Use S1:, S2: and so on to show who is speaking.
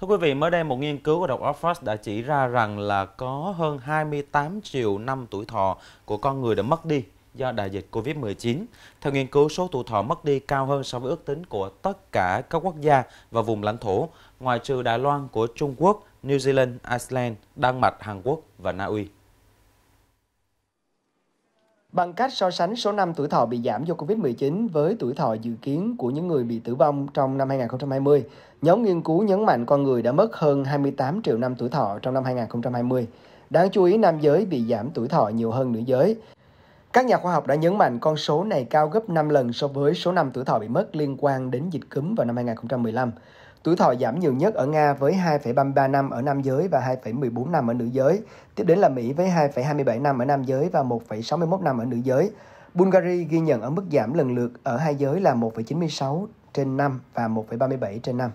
S1: Thưa quý vị, mới đây một nghiên cứu của đọc Oxford đã chỉ ra rằng là có hơn 28 triệu năm tuổi thọ của con người đã mất đi do đại dịch Covid-19. Theo nghiên cứu, số tuổi thọ mất đi cao hơn so với ước tính của tất cả các quốc gia và vùng lãnh thổ, ngoài trừ Đài Loan của Trung Quốc, New Zealand, Iceland, Đan Mạch, Hàn Quốc và Na Uy
S2: bằng cách so sánh số năm tuổi thọ bị giảm do Covid-19 với tuổi thọ dự kiến của những người bị tử vong trong năm 2020. Nhóm nghiên cứu nhấn mạnh con người đã mất hơn 28 triệu năm tuổi thọ trong năm 2020. Đáng chú ý, nam giới bị giảm tuổi thọ nhiều hơn nữ giới. Các nhà khoa học đã nhấn mạnh con số này cao gấp 5 lần so với số năm tuổi thọ bị mất liên quan đến dịch cúm vào năm 2015. Tuổi thọ giảm nhiều nhất ở Nga với 2,33 năm ở nam giới và 2,14 năm ở nữ giới. Tiếp đến là Mỹ với 2,27 năm ở nam giới và 1,61 năm ở nữ giới. Bulgaria ghi nhận ở mức giảm lần lượt ở hai giới là 1,96 trên năm và 1,37 trên năm.